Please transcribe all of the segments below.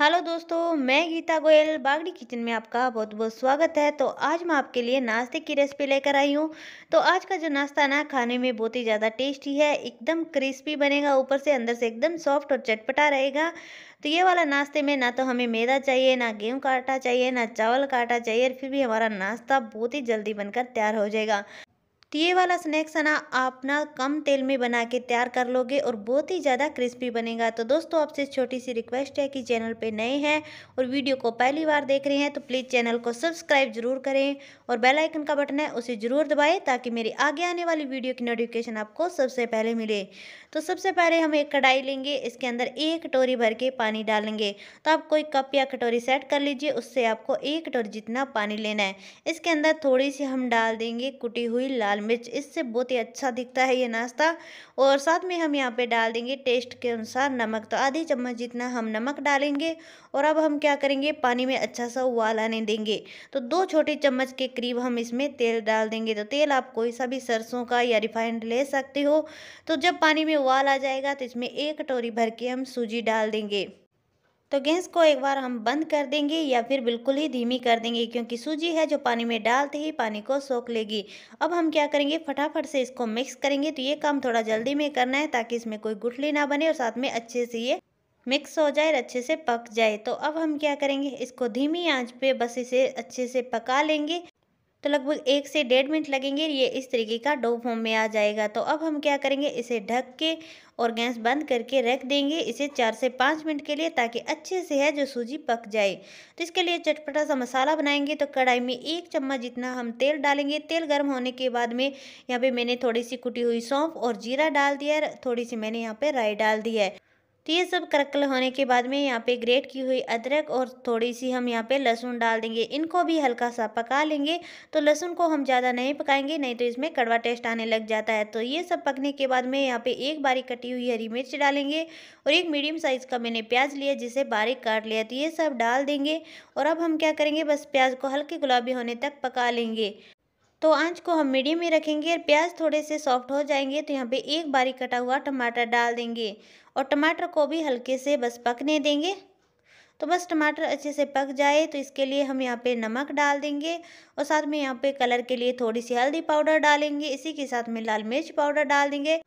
hello दोस्तों मैं Gita Goyal Bagri kitchen में आपका बहुत बहुत स्वागत है तो आज मैं आपके लिए नाश्ते की रेसिपी लेकर आई हूँ तो आज का जो नाश्ता ना खाने में बहुत ही ज़्यादा टेस्टी है एकदम क्रिस्पी बनेगा ऊपर से अंदर से एकदम सॉफ्ट और चटपटा रहेगा तो ये वाला नाश्ते में ना तो हमें मैदा चाहिए ना गेहूँ का आटा चाहिए ना चावल का आटा चाहिए फिर भी हमारा नाश्ता बहुत ही जल्दी बनकर तैयार हो जाएगा तो ये वाला स्नैक्स है ना आप ना कम तेल में बना के तैयार कर लोगे और बहुत ही ज़्यादा क्रिस्पी बनेगा तो दोस्तों आपसे छोटी सी रिक्वेस्ट है कि चैनल पे नए हैं और वीडियो को पहली बार देख रहे हैं तो प्लीज़ चैनल को सब्सक्राइब जरूर करें और बेल आइकन का बटन है उसे ज़रूर दबाएं ताकि मेरी आगे आने वाली वीडियो की नोटिफिकेशन आपको सबसे पहले मिले तो सबसे पहले हम एक कढ़ाई लेंगे इसके अंदर एक कटोरी भर के पानी डालेंगे तो आप कोई कप या कटोरी सेट कर लीजिए उससे आपको एक कटोरी जितना पानी लेना है इसके अंदर थोड़ी सी हम डाल देंगे कुटी हुई लाल लाल मिर्च इससे बहुत ही अच्छा दिखता है ये नाश्ता और साथ में हम यहाँ पे डाल देंगे टेस्ट के अनुसार नमक तो आधी चम्मच जितना हम नमक डालेंगे और अब हम क्या करेंगे पानी में अच्छा सा उबाल आने देंगे तो दो छोटे चम्मच के करीब हम इसमें तेल डाल देंगे तो तेल आप कोई सा भी सरसों का या रिफाइंड ले सकते हो तो जब पानी में उबाल आ जाएगा तो इसमें एक कटोरी भर के हम सूजी डाल देंगे तो गैस को एक बार हम बंद कर देंगे या फिर बिल्कुल ही धीमी कर देंगे क्योंकि सूजी है जो पानी में डालते ही पानी को सोख लेगी अब हम क्या करेंगे फटाफट से इसको मिक्स करेंगे तो ये काम थोड़ा जल्दी में करना है ताकि इसमें कोई गुठली ना बने और साथ में अच्छे से ये मिक्स हो जाए और अच्छे से पक जाए तो अब हम क्या करेंगे इसको धीमी आंच पे बस इसे अच्छे से पका लेंगे तो लगभग एक से डेढ़ मिनट लगेंगे ये इस तरीके का डो फॉर्म में आ जाएगा तो अब हम क्या करेंगे इसे ढक के और गैस बंद करके रख देंगे इसे चार से पाँच मिनट के लिए ताकि अच्छे से है जो सूजी पक जाए तो इसके लिए चटपटा सा मसाला बनाएंगे तो कढ़ाई में एक चम्मच जितना हम तेल डालेंगे तेल गर्म होने के बाद में यहाँ पे मैंने थोड़ी सी कुटी हुई सौंफ और जीरा डाल दिया है थोड़ी सी मैंने यहाँ पे राई डाल दी है तो ये सब क्रकल होने के बाद में यहाँ पे ग्रेट की हुई अदरक और थोड़ी सी हम यहाँ पे लहसुन डाल देंगे इनको भी हल्का सा पका लेंगे तो लहसुन को हम ज़्यादा नहीं पकाएंगे नहीं तो इसमें कड़वा टेस्ट आने लग जाता है तो ये सब पकने के बाद में यहाँ पे एक बारीक कटी हुई हरी मिर्च डालेंगे और एक मीडियम साइज़ का मैंने प्याज लिया जिसे बारीक काट लिया तो ये सब डाल देंगे और अब हम क्या करेंगे बस प्याज को हल्के गुलाबी होने तक पका लेंगे तो आंच को हम मीडियम में रखेंगे और प्याज थोड़े से सॉफ्ट हो जाएंगे तो यहाँ पे एक बारी कटा हुआ टमाटर डाल देंगे और टमाटर को भी हल्के से बस पकने देंगे तो बस टमाटर अच्छे से पक जाए तो इसके लिए हम यहाँ पे नमक डाल देंगे और साथ में यहाँ पे कलर के लिए थोड़ी सी हल्दी पाउडर डालेंगे इसी के साथ में लाल मिर्च पाउडर डाल देंगे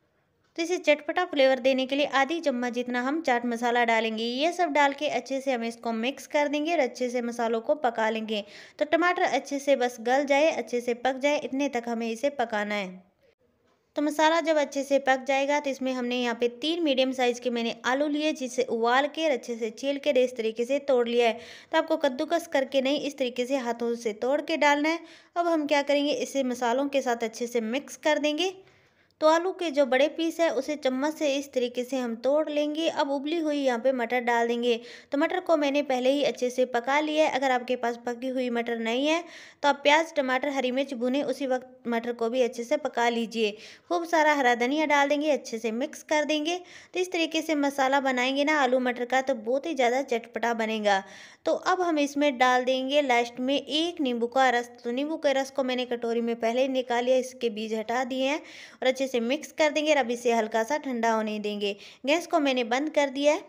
तो इसे चटपटा फ्लेवर देने के लिए आधी चम्मच जितना हम चाट मसाला डालेंगे ये सब डाल के अच्छे से हम इसको मिक्स कर देंगे और अच्छे से मसालों को पका लेंगे तो टमाटर अच्छे से बस गल जाए अच्छे से पक जाए इतने तक हमें इसे पकाना है तो मसाला जब अच्छे से पक जाएगा तो इसमें हमने यहाँ पे तीन मीडियम साइज़ के मैंने आलू लिए जिसे उबाल के अच्छे से छील के इस तरीके से तोड़ लिया है तो आपको कद्दूकस करके नहीं इस तरीके से हाथों से तोड़ के डालना है अब हम क्या करेंगे इसे मसालों के साथ अच्छे से मिक्स कर देंगे तो आलू के जो बड़े पीस है उसे चम्मच से इस तरीके से हम तोड़ लेंगे अब उबली हुई यहाँ पे मटर डाल देंगे तो मटर को मैंने पहले ही अच्छे से पका लिया है अगर आपके पास पकी हुई मटर नहीं है तो आप प्याज टमाटर हरी मिर्च भुने उसी वक्त मटर को भी अच्छे से पका लीजिए खूब सारा हरा धनिया डाल देंगे अच्छे से मिक्स कर देंगे तो इस तरीके से मसाला बनाएंगे ना आलू मटर का तो बहुत ही ज़्यादा चटपटा बनेगा तो अब हम इसमें डाल देंगे लास्ट में एक नींबू का रस तो नींबू के रस को मैंने कटोरी में पहले निकाल लिया इसके बीज हटा दिए हैं और अच्छे से मिक्स कर देंगे और अब इसे हल्का सा ठंडा होने देंगे गैस को मैंने बंद कर दिया है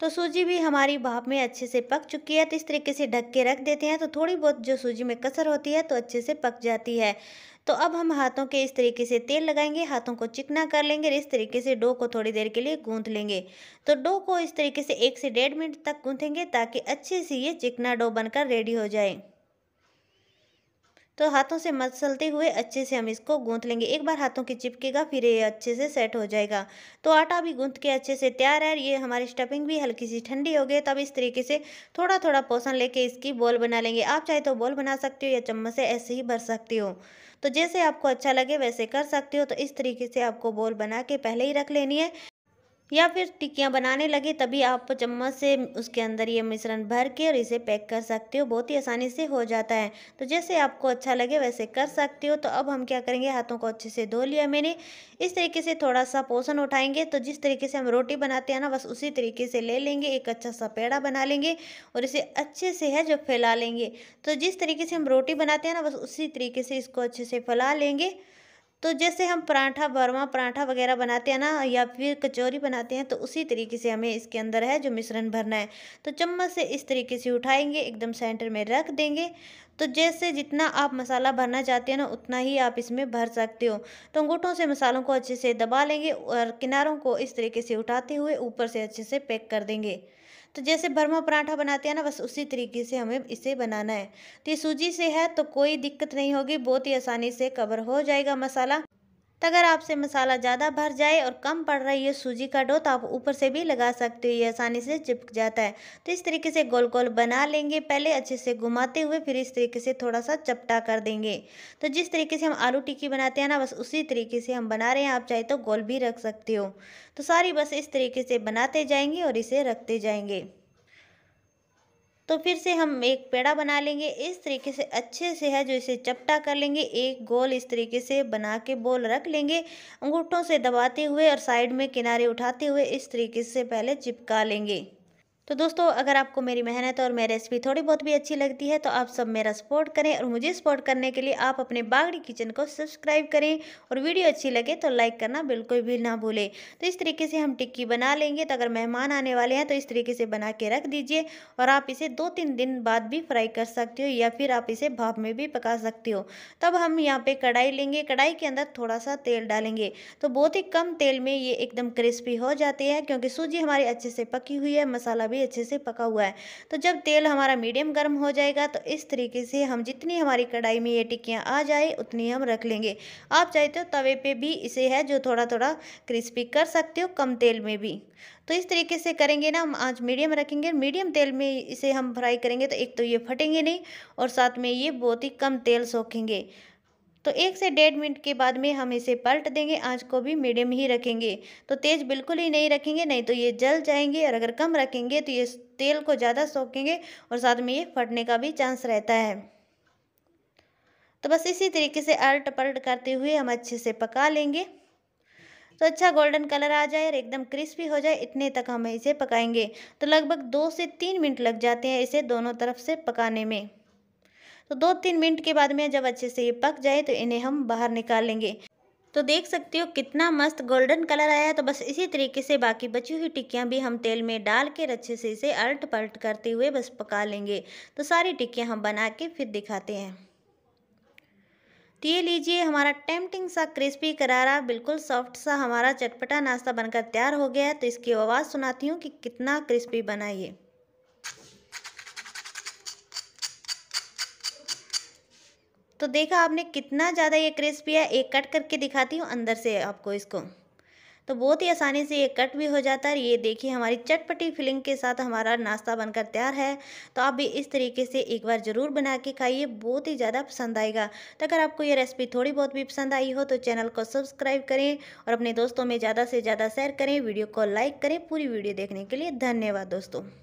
तो सूजी भी हमारी भाप में अच्छे से पक चुकी है तो इस तरीके से ढक के रख देते हैं तो थोड़ी बहुत जो सूजी में कसर होती है तो अच्छे से पक जाती है तो अब हम हाथों के इस तरीके से तेल लगाएंगे हाथों को चिकना कर लेंगे और इस तरीके से डो को थोड़ी देर के लिए गूंथ लेंगे तो डो को इस तरीके से एक से डेढ़ मिनट तक गूंथेंगे ताकि अच्छे से ये चिकना डो बनकर रेडी हो जाए तो हाथों से मसलते हुए अच्छे से हम इसको गूंथ लेंगे एक बार हाथों की चिपकेगा फिर ये अच्छे से सेट हो जाएगा तो आटा भी गूंथ के अच्छे से तैयार है ये हमारी स्टफिंग भी हल्की सी ठंडी हो गई तब इस तरीके से थोड़ा थोड़ा पोषण लेके इसकी बॉल बना लेंगे आप चाहे तो बॉल बना सकते हो या चम्मच से ऐसे ही भर सकते हो तो जैसे आपको अच्छा लगे वैसे कर सकते हो तो इस तरीके से आपको बॉल बना के पहले ही रख लेनी है या फिर टिक्कियाँ बनाने लगे तभी आप चम्मच से उसके अंदर ये मिश्रण भर के और इसे पैक कर सकते हो बहुत ही आसानी से हो जाता है तो जैसे आपको अच्छा लगे वैसे कर सकते हो तो अब हम क्या करेंगे हाथों को अच्छे से धो लिया मैंने इस तरीके से थोड़ा सा पोषण उठाएंगे तो जिस तरीके से हम रोटी बनाते हैं ना बस उसी तरीके से ले लेंगे एक अच्छा सा पेड़ा बना लेंगे और इसे अच्छे से है जो फैला लेंगे तो जिस तरीके से हम रोटी बनाते हैं ना बस उसी तरीके से इसको अच्छे से फैला लेंगे तो जैसे हम पराठा बर्मा पराठा वगैरह बनाते हैं ना या फिर कचौरी बनाते हैं तो उसी तरीके से हमें इसके अंदर है जो मिश्रण भरना है तो चम्मच से इस तरीके से उठाएंगे एकदम सेंटर में रख देंगे तो जैसे जितना आप मसाला भरना चाहते हैं ना उतना ही आप इसमें भर सकते हो तो अंगूठों से मसालों को अच्छे से दबा लेंगे और किनारों को इस तरीके से उठाते हुए ऊपर से अच्छे से पैक कर देंगे तो जैसे भरमा पराठा बनाते हैं ना बस उसी तरीके से हमें इसे बनाना है तो ये सूजी से है तो कोई दिक्कत नहीं होगी बहुत ही आसानी से कवर हो जाएगा मसाला तो अगर आपसे मसाला ज़्यादा भर जाए और कम पड़ रही है सूजी का डो तो आप ऊपर से भी लगा सकते हो ये आसानी से चिपक जाता है तो इस तरीके से गोल गोल बना लेंगे पहले अच्छे से घुमाते हुए फिर इस तरीके से थोड़ा सा चपटा कर देंगे तो जिस तरीके से हम आलू टिक्की बनाते हैं ना बस उसी तरीके से हम बना रहे हैं आप चाहे तो गोल भी रख सकते हो तो सारी बस इस तरीके से बनाते जाएंगे और इसे रखते जाएंगे तो फिर से हम एक पेड़ा बना लेंगे इस तरीके से अच्छे से है जो इसे चपटा कर लेंगे एक गोल इस तरीके से बना के बोल रख लेंगे अंगूठों से दबाते हुए और साइड में किनारे उठाते हुए इस तरीके से पहले चिपका लेंगे तो दोस्तों अगर आपको मेरी मेहनत और मेरी रेसिपी थोड़ी बहुत भी अच्छी लगती है तो आप सब मेरा सपोर्ट करें और मुझे सपोर्ट करने के लिए आप अपने बागड़ी किचन को सब्सक्राइब करें और वीडियो अच्छी लगे तो लाइक करना बिल्कुल भी ना भूलें तो इस तरीके से हम टिक्की बना लेंगे तो अगर मेहमान आने वाले हैं तो इस तरीके से बना के रख दीजिए और आप इसे दो तीन दिन बाद भी फ्राई कर सकते हो या फिर आप इसे भाप में भी पका सकते हो तब हम यहाँ पर कढ़ाई लेंगे कढ़ाई के अंदर थोड़ा सा तेल डालेंगे तो बहुत ही कम तेल में ये एकदम क्रिस्पी हो जाते हैं क्योंकि सूजी हमारी अच्छे से पकी हुई है मसाला भी भी अच्छे से पका हुआ है तो जब तेल हमारा मीडियम गर्म हो जाएगा तो इस तरीके से हम जितनी हमारी कढ़ाई में ये टिक्कियाँ आ जाए उतनी हम रख लेंगे आप चाहे तो तवे पे भी इसे है जो थोड़ा थोड़ा क्रिस्पी कर सकते हो कम तेल में भी तो इस तरीके से करेंगे ना हम आज मीडियम रखेंगे मीडियम तेल में इसे हम फ्राई करेंगे तो एक तो ये फटेंगे नहीं और साथ में ये बहुत ही कम तेल सोखेंगे तो एक से डेढ़ मिनट के बाद में हम इसे पलट देंगे आंच को भी मीडियम ही रखेंगे तो तेज़ बिल्कुल ही नहीं रखेंगे नहीं तो ये जल जाएंगे और अगर कम रखेंगे तो ये तेल को ज़्यादा सोखेंगे और साथ में ये फटने का भी चांस रहता है तो बस इसी तरीके से अल्ट पलट करते हुए हम अच्छे से पका लेंगे तो अच्छा गोल्डन कलर आ जाए और एकदम क्रिस्पी हो जाए इतने तक हम इसे पकाएंगे तो लगभग दो से तीन मिनट लग जाते हैं इसे दोनों तरफ से पकाने में तो दो तीन मिनट के बाद में जब अच्छे से ये पक जाए तो इन्हें हम बाहर निकाल लेंगे तो देख सकते हो कितना मस्त गोल्डन कलर आया है तो बस इसी तरीके से बाकी बची हुई टिक्कियाँ भी हम तेल में डाल के अच्छे से इसे अल्ट पलट करते हुए बस पका लेंगे तो सारी टिक्कियाँ हम बना के फिर दिखाते हैं तो ये लीजिए हमारा टेम्पटिंग सा क्रिस्पी करारा बिल्कुल सॉफ्ट सा हमारा चटपटा नाश्ता बनकर तैयार हो गया है तो इसकी आवाज़ सुनाती हूँ कि कितना क्रिस्पी बनाइए तो देखा आपने कितना ज़्यादा ये क्रिस्पी है एक कट करके दिखाती हूँ अंदर से आपको इसको तो बहुत ही आसानी से ये कट भी हो जाता है ये देखिए हमारी चटपटी फिलिंग के साथ हमारा नाश्ता बनकर तैयार है तो आप भी इस तरीके से एक बार ज़रूर बना के खाइए बहुत ही ज़्यादा पसंद आएगा तो अगर आपको ये रेसिपी थोड़ी बहुत भी पसंद आई हो तो चैनल को सब्सक्राइब करें और अपने दोस्तों में ज़्यादा से ज़्यादा शेयर करें वीडियो को लाइक करें पूरी वीडियो देखने के लिए धन्यवाद दोस्तों